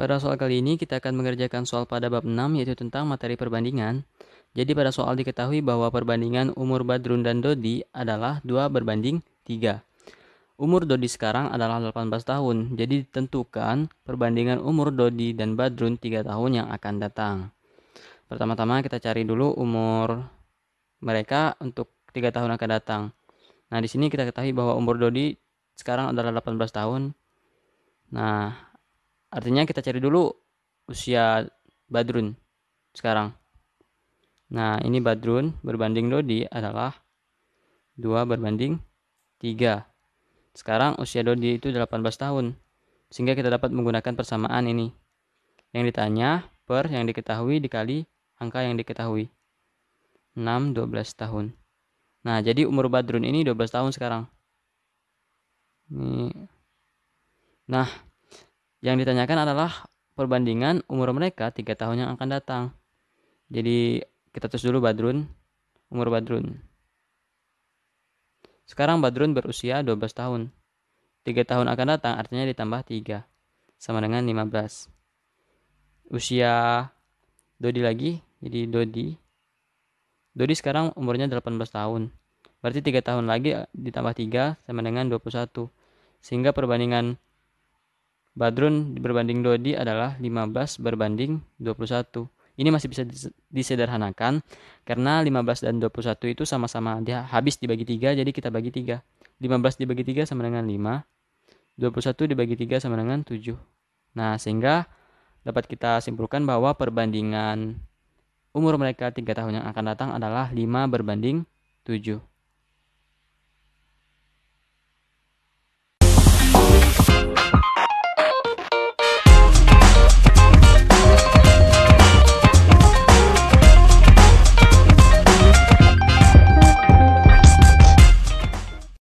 Pada soal kali ini kita akan mengerjakan soal pada bab 6 yaitu tentang materi perbandingan. Jadi pada soal diketahui bahwa perbandingan umur Badrun dan Dodi adalah 2 berbanding 3. Umur Dodi sekarang adalah 18 tahun, jadi ditentukan perbandingan umur Dodi dan Badrun 3 tahun yang akan datang. Pertama-tama kita cari dulu umur mereka untuk 3 tahun akan datang. Nah, di sini kita ketahui bahwa umur Dodi sekarang adalah 18 tahun. Nah, Artinya kita cari dulu usia Badrun sekarang. Nah, ini Badrun berbanding Dodi adalah 2 berbanding 3. Sekarang usia Dodi itu 18 tahun. Sehingga kita dapat menggunakan persamaan ini. Yang ditanya per yang diketahui dikali angka yang diketahui. 6 12 tahun. Nah, jadi umur Badrun ini 12 tahun sekarang. Ini. Nah, yang ditanyakan adalah perbandingan umur mereka tiga tahun yang akan datang. Jadi kita terus dulu Badrun, umur Badrun. Sekarang Badrun berusia 12 tahun. tiga tahun akan datang artinya ditambah tiga sama dengan 15. Usia Dodi lagi, jadi Dodi. Dodi sekarang umurnya 18 tahun. Berarti tiga tahun lagi ditambah tiga sama dengan 21. Sehingga perbandingan Badrun berbanding Dodi adalah 15 berbanding 21. Ini masih bisa disederhanakan karena 15 dan 21 itu sama-sama dia habis dibagi 3 jadi kita bagi 3. 15 dibagi 3 sama dengan 5. 21 dibagi 3 sama dengan 7. Nah, sehingga dapat kita simpulkan bahwa perbandingan umur mereka 3 tahun yang akan datang adalah 5 berbanding 7.